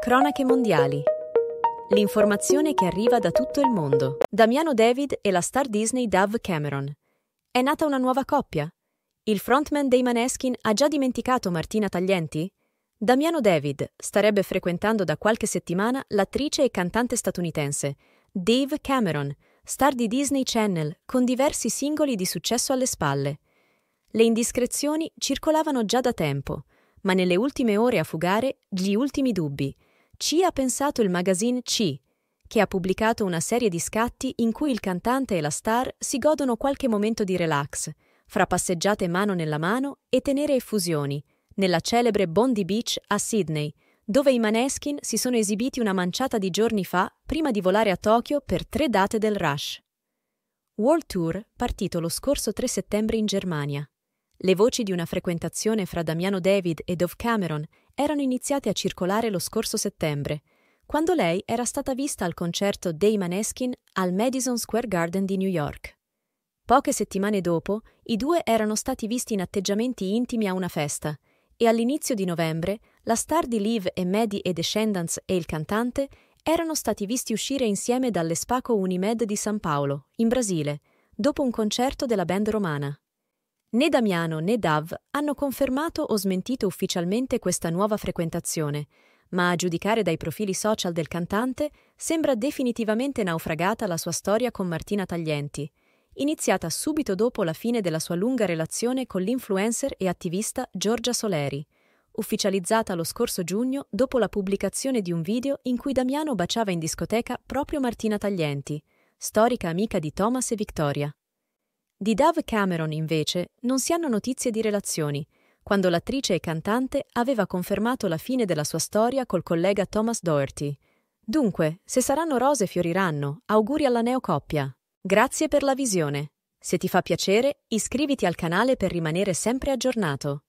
Cronache mondiali. L'informazione che arriva da tutto il mondo. Damiano David e la star Disney Dove Cameron. È nata una nuova coppia. Il frontman dei Maneskin ha già dimenticato Martina Taglienti? Damiano David starebbe frequentando da qualche settimana l'attrice e cantante statunitense Dave Cameron, star di Disney Channel, con diversi singoli di successo alle spalle. Le indiscrezioni circolavano già da tempo, ma nelle ultime ore a fugare gli ultimi dubbi – ci ha pensato il magazine C, che ha pubblicato una serie di scatti in cui il cantante e la star si godono qualche momento di relax, fra passeggiate mano nella mano e tenere effusioni, nella celebre Bondi Beach a Sydney, dove i Maneskin si sono esibiti una manciata di giorni fa prima di volare a Tokyo per tre date del Rush. World Tour partito lo scorso 3 settembre in Germania. Le voci di una frequentazione fra Damiano David e Dove Cameron erano iniziate a circolare lo scorso settembre, quando lei era stata vista al concerto dei Maneskin al Madison Square Garden di New York. Poche settimane dopo, i due erano stati visti in atteggiamenti intimi a una festa, e all'inizio di novembre la star di Liv e Maddie e Descendants e il cantante erano stati visti uscire insieme dall'Espaco Unimed di San Paolo, in Brasile, dopo un concerto della band romana. Né Damiano né Dav hanno confermato o smentito ufficialmente questa nuova frequentazione, ma a giudicare dai profili social del cantante sembra definitivamente naufragata la sua storia con Martina Taglienti, iniziata subito dopo la fine della sua lunga relazione con l'influencer e attivista Giorgia Soleri, ufficializzata lo scorso giugno dopo la pubblicazione di un video in cui Damiano baciava in discoteca proprio Martina Taglienti, storica amica di Thomas e Victoria. Di Dove Cameron, invece, non si hanno notizie di relazioni, quando l'attrice e cantante aveva confermato la fine della sua storia col collega Thomas Doherty. Dunque, se saranno rose fioriranno, auguri alla neocoppia. Grazie per la visione. Se ti fa piacere, iscriviti al canale per rimanere sempre aggiornato.